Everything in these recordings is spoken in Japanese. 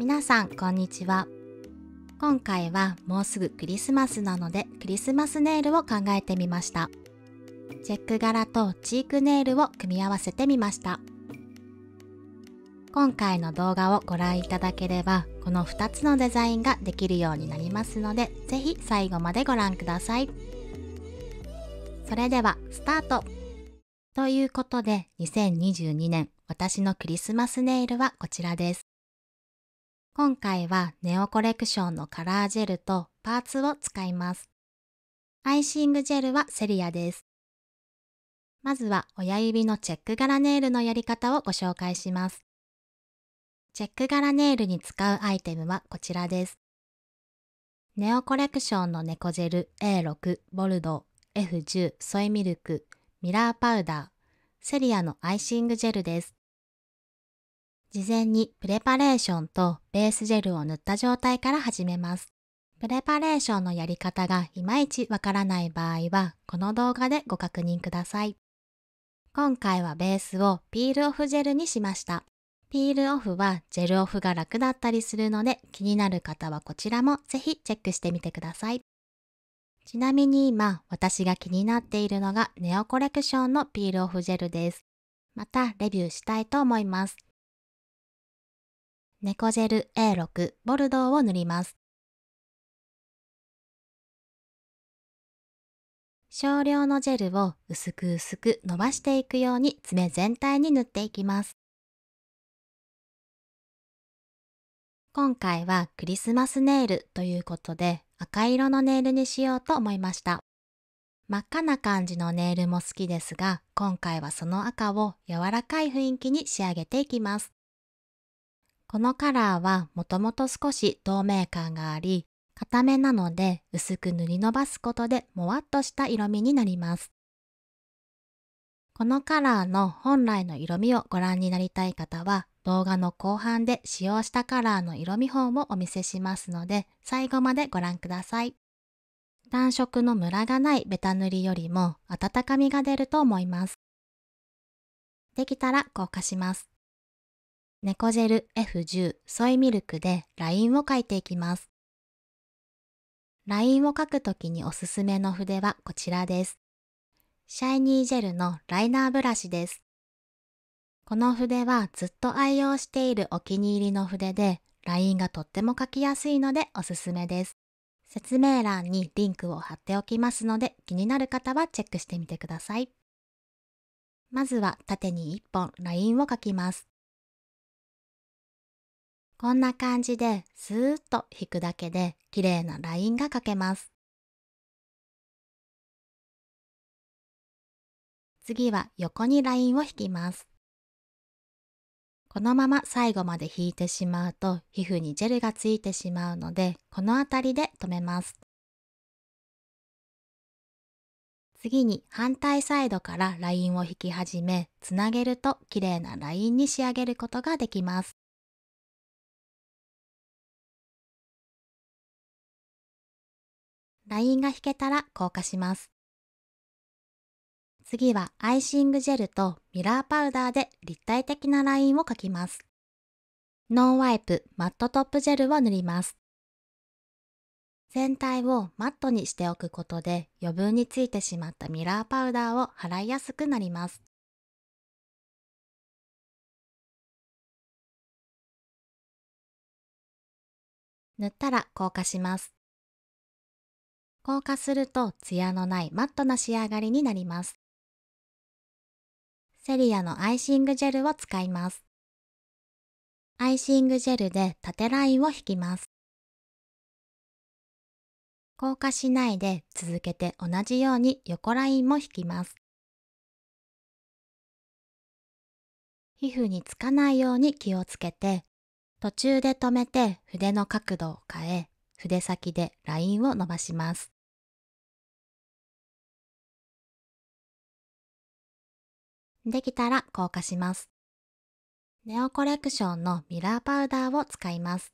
皆さんこんにちは今回はもうすぐクリスマスなのでクリスマスネイルを考えてみましたチェック柄とチークネイルを組み合わせてみました今回の動画をご覧いただければこの2つのデザインができるようになりますので是非最後までご覧くださいそれではスタートということで2022年私のクリスマスネイルはこちらです今回はネオコレクションのカラージェルとパーツを使います。アイシングジェルはセリアです。まずは親指のチェック柄ネイルのやり方をご紹介します。チェック柄ネイルに使うアイテムはこちらです。ネオコレクションの猫ジェル A6 ボルド F10 ソイミルクミラーパウダーセリアのアイシングジェルです。事前にプレパレーションとベースジェルを塗った状態から始めます。プレパレーションのやり方がいまいちわからない場合は、この動画でご確認ください。今回はベースをピールオフジェルにしました。ピールオフはジェルオフが楽だったりするので気になる方はこちらもぜひチェックしてみてください。ちなみに今私が気になっているのがネオコレクションのピールオフジェルです。またレビューしたいと思います。猫ジェル A6 ボルドーを塗ります。少量のジェルを薄く薄く伸ばしていくように爪全体に塗っていきます。今回はクリスマスネイルということで赤色のネイルにしようと思いました。真っ赤な感じのネイルも好きですが、今回はその赤を柔らかい雰囲気に仕上げていきます。このカラーはもともと少し透明感があり、固めなので薄く塗り伸ばすことでもわっとした色味になります。このカラーの本来の色味をご覧になりたい方は動画の後半で使用したカラーの色味本をお見せしますので最後までご覧ください。単色のムラがないベタ塗りよりも温かみが出ると思います。できたら硬化します。猫ジェル F10 ソイミルクでラインを描いていきます。ラインを描くときにおすすめの筆はこちらです。シャイニージェルのライナーブラシです。この筆はずっと愛用しているお気に入りの筆で、ラインがとっても描きやすいのでおすすめです。説明欄にリンクを貼っておきますので、気になる方はチェックしてみてください。まずは縦に1本ラインを描きます。こんな感じでスーッと引くだけで綺麗なラインが描けます。次は横にラインを引きます。このまま最後まで引いてしまうと皮膚にジェルがついてしまうので、この辺りで止めます。次に反対サイドからラインを引き始め、つなげると綺麗なラインに仕上げることができます。LINE が引けたら硬化します。次はアイシングジェルとミラーパウダーで立体的なラインを描きます。ノンワイプマットトップジェルを塗ります。全体をマットにしておくことで余分についてしまったミラーパウダーを払いやすくなります。塗ったら硬化します。硬化するとツヤのないマットな仕上がりになります。セリアのアイシングジェルを使います。アイシングジェルで縦ラインを引きます。硬化しないで続けて同じように横ラインも引きます。皮膚につかないように気をつけて、途中で止めて筆の角度を変え、筆先でラインを伸ばします。できたら硬化します。ネオコレクションのミラーパウダーを使います。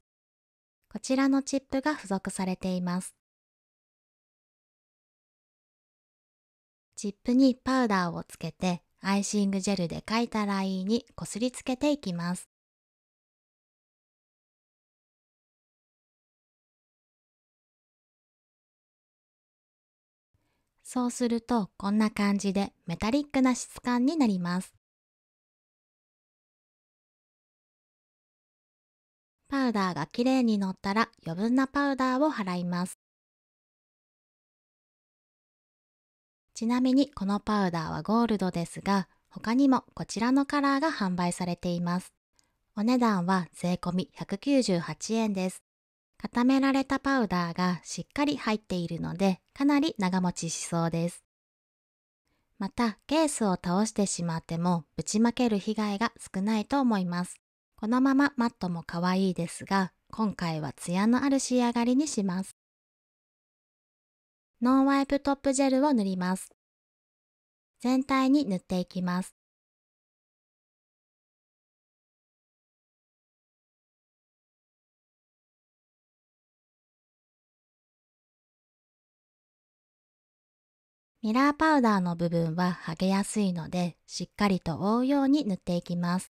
こちらのチップが付属されています。チップにパウダーをつけてアイシングジェルで描いたラインにこすりつけていきます。そうするとこんな感じでメタリックな質感になります。パウダーがきれいにのったら余分なパウダーを払います。ちなみにこのパウダーはゴールドですが、他にもこちらのカラーが販売されています。お値段は税込198円です。固められたパウダーがしっかり入っているのでかなり長持ちしそうです。またケースを倒してしまってもぶちまける被害が少ないと思います。このままマットも可愛いですが今回はツヤのある仕上がりにします。ノンワイプトップジェルを塗ります。全体に塗っていきます。ミラーパウダーの部分は剥げやすいので、しっかりと覆うように塗っていきます。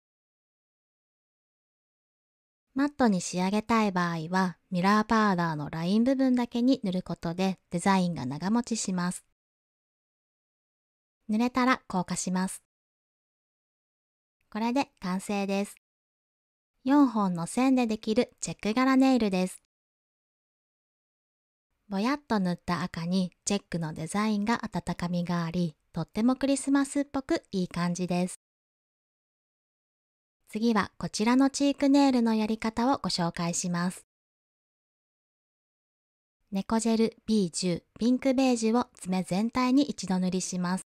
マットに仕上げたい場合は、ミラーパウダーのライン部分だけに塗ることでデザインが長持ちします。塗れたら硬化します。これで完成です。4本の線でできるチェック柄ネイルです。ぼやっと塗った赤にチェックのデザインが温かみがあり、とってもクリスマスっぽくいい感じです。次はこちらのチークネイルのやり方をご紹介します。猫ジェル B10 ピンクベージュを爪全体に一度塗りします。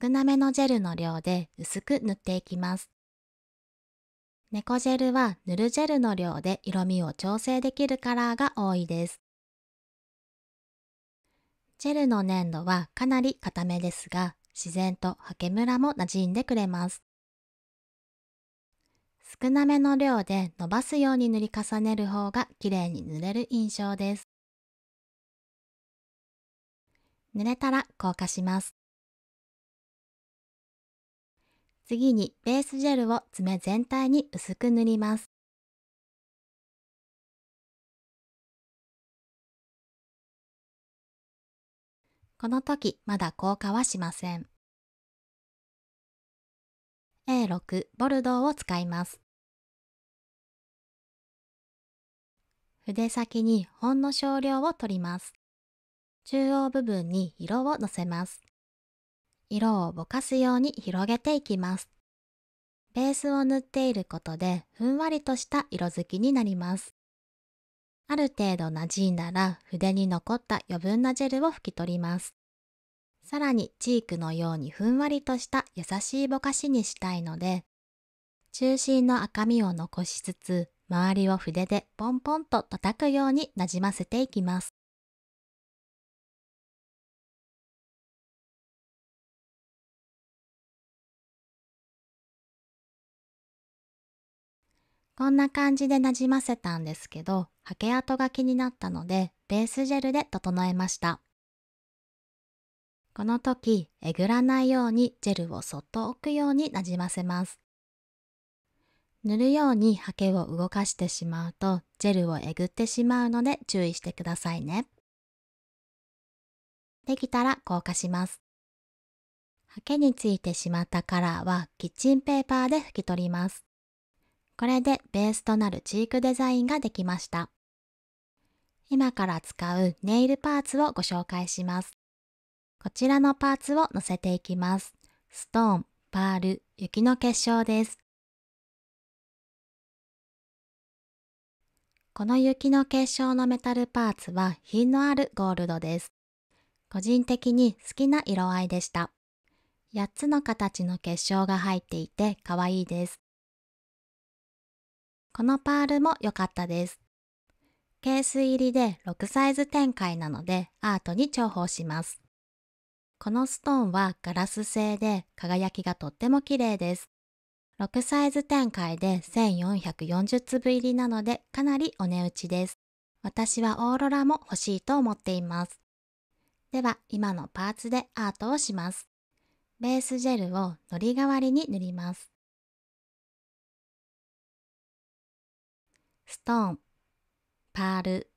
少なめのジェルの量で薄く塗っていきます。猫ジェルは塗るジェルの量で色味を調整できるカラーが多いです。ジェルの粘土はかなり固めですが、自然とハケムラも馴染んでくれます。少なめの量で伸ばすように塗り重ねる方が綺麗に塗れる印象です。塗れたら硬化します。次にベースジェルを爪全体に薄く塗ります。この時まだ硬化はしません。A6 ボルドーを使います。筆先にほんの少量を取ります。中央部分に色をのせます。色をぼかすように広げていきます。ベースを塗っていることでふんわりとした色づきになります。ある程度馴染んだら筆に残った余分なジェルを拭き取ります。さらにチークのようにふんわりとした優しいぼかしにしたいので、中心の赤みを残しつつ、周りを筆でポンポンと叩くようになじませていきます。こんな感じでなじませたんですけど、刷毛跡が気になったので、ベースジェルで整えました。この時、えぐらないようにジェルをそっと置くようになじませます。塗るように刷毛を動かしてしまうと、ジェルをえぐってしまうので注意してくださいね。できたら硬化します。刷毛についてしまったカラーはキッチンペーパーで拭き取ります。これでベースとなるチークデザインができました。今から使うネイルパーツをご紹介します。こちらのパーツを乗せていきます。ストーン、パール、雪の結晶です。この雪の結晶のメタルパーツは品のあるゴールドです。個人的に好きな色合いでした。8つの形の結晶が入っていて可愛いです。このパールも良かったです。ケース入りで6サイズ展開なのでアートに重宝します。このストーンはガラス製で輝きがとっても綺麗です。6サイズ展開で1440粒入りなのでかなりお値打ちです。私はオーロラも欲しいと思っています。では今のパーツでアートをします。ベースジェルを糊代わりに塗ります。ストーン、パール、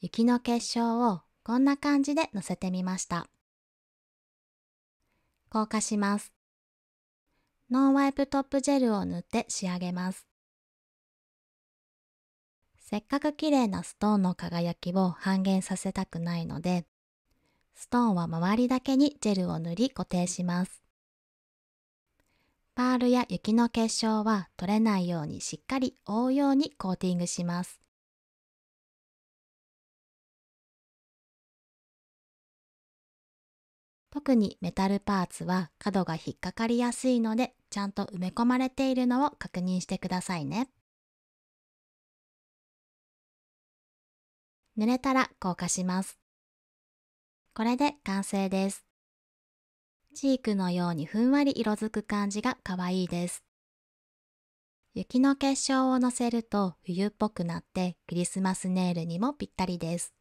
雪の結晶をこんな感じで乗せてみました。硬化します。ノンワイプトップジェルを塗って仕上げます。せっかく綺麗なストーンの輝きを半減させたくないので、ストーンは周りだけにジェルを塗り固定します。パールや雪の結晶は取れないようにしっかり覆うようにコーティングします。特にメタルパーツは角が引っかかりやすいのでちゃんと埋め込まれているのを確認してくださいね。濡れたら硬化します。これで完成です。チークのようにふんわり色づく感じが可愛いです。雪の結晶をのせると冬っぽくなってクリスマスネイルにもぴったりです。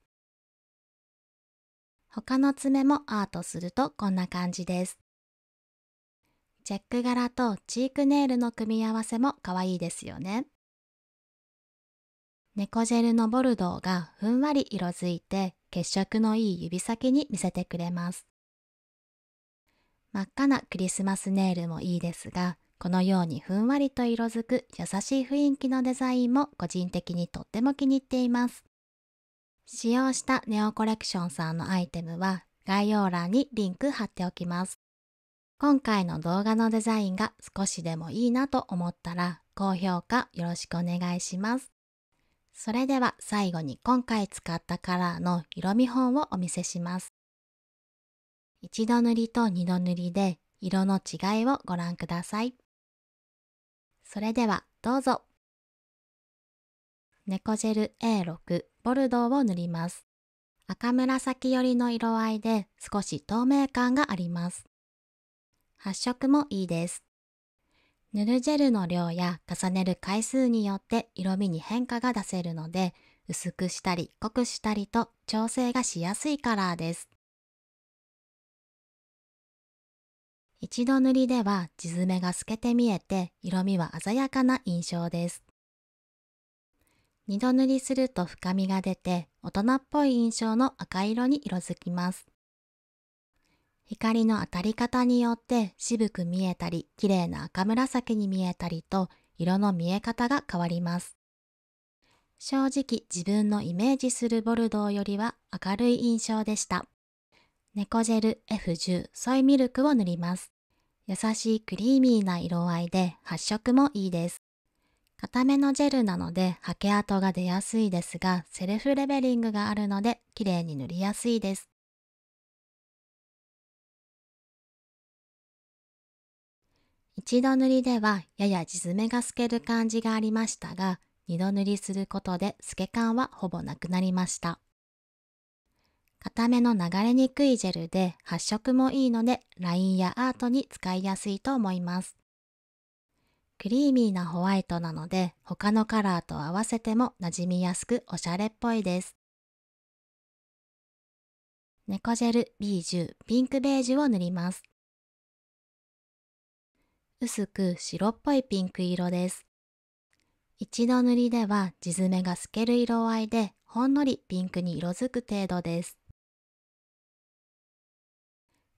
他の爪もアートするとこんな感じです。チェック柄とチークネイルの組み合わせも可愛いですよね。猫ジェルのボルドーがふんわり色づいて血色のいい指先に見せてくれます。真っ赤なクリスマスネイルもいいですが、このようにふんわりと色づく優しい雰囲気のデザインも個人的にとっても気に入っています。使用したネオコレクションさんのアイテムは概要欄にリンク貼っておきます。今回の動画のデザインが少しでもいいなと思ったら高評価よろしくお願いします。それでは最後に今回使ったカラーの色見本をお見せします。一度塗りと二度塗りで色の違いをご覧ください。それではどうぞ。猫ジェル A6 ボルドーを塗ります。赤紫寄りの色合いで少し透明感があります。発色もいいです。塗るジェルの量や重ねる回数によって色味に変化が出せるので、薄くしたり濃くしたりと調整がしやすいカラーです。一度塗りでは地爪が透けて見えて色味は鮮やかな印象です。二度塗りすると深みが出て大人っぽい印象の赤色に色づきます。光の当たり方によって渋く見えたり綺麗な赤紫に見えたりと色の見え方が変わります。正直自分のイメージするボルドーよりは明るい印象でした。猫ジェル F10 ソイミルクを塗ります。優しいクリーミーな色合いで発色もいいです。固めのジェルなのではけ跡が出やすいですが、セルフレベリングがあるので綺麗に塗りやすいです。一度塗りではやや地爪が透ける感じがありましたが、二度塗りすることで透け感はほぼなくなりました。固めの流れにくいジェルで発色もいいのでラインやアートに使いやすいと思います。クリーミーなホワイトなので他のカラーと合わせても馴染みやすくおしゃれっぽいです。猫ジェル B10 ピンクベージュを塗ります。薄く白っぽいピンク色です。一度塗りでは地爪が透ける色合いでほんのりピンクに色づく程度です。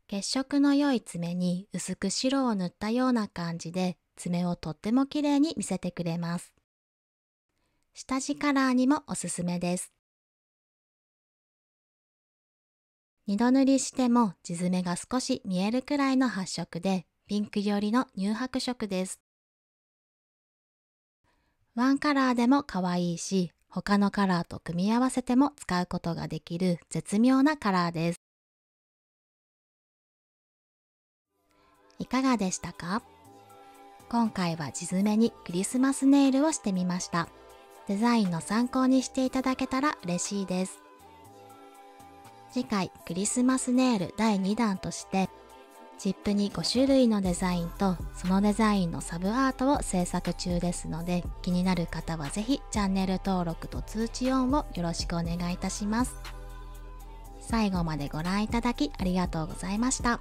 血色の良い爪に薄く白を塗ったような感じで爪をとっても綺麗に見せてくれます。下地カラーにもおすすめです。二度塗りしても地爪が少し見えるくらいの発色でピンク寄りの乳白色です。ワンカラーでも可愛いし他のカラーと組み合わせても使うことができる絶妙なカラーです。いかがでしたか今回は地爪にクリスマスネイルをしてみました。デザインの参考にしていただけたら嬉しいです。次回クリスマスネイル第2弾としてチップに5種類のデザインとそのデザインのサブアートを制作中ですので気になる方は是非チャンネル登録と通知音をよろしくお願いいたします。最後までご覧いただきありがとうございました。